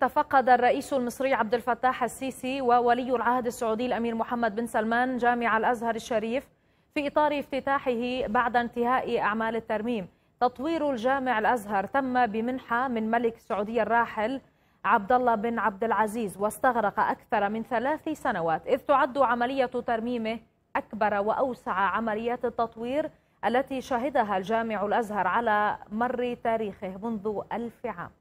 تفقد الرئيس المصري عبد الفتاح السيسي وولي العهد السعودي الامير محمد بن سلمان جامع الازهر الشريف في اطار افتتاحه بعد انتهاء اعمال الترميم. تطوير الجامع الازهر تم بمنحه من ملك السعوديه الراحل عبد الله بن عبد العزيز واستغرق اكثر من ثلاث سنوات اذ تعد عمليه ترميمه اكبر واوسع عمليات التطوير التي شهدها الجامع الازهر على مر تاريخه منذ ألف عام.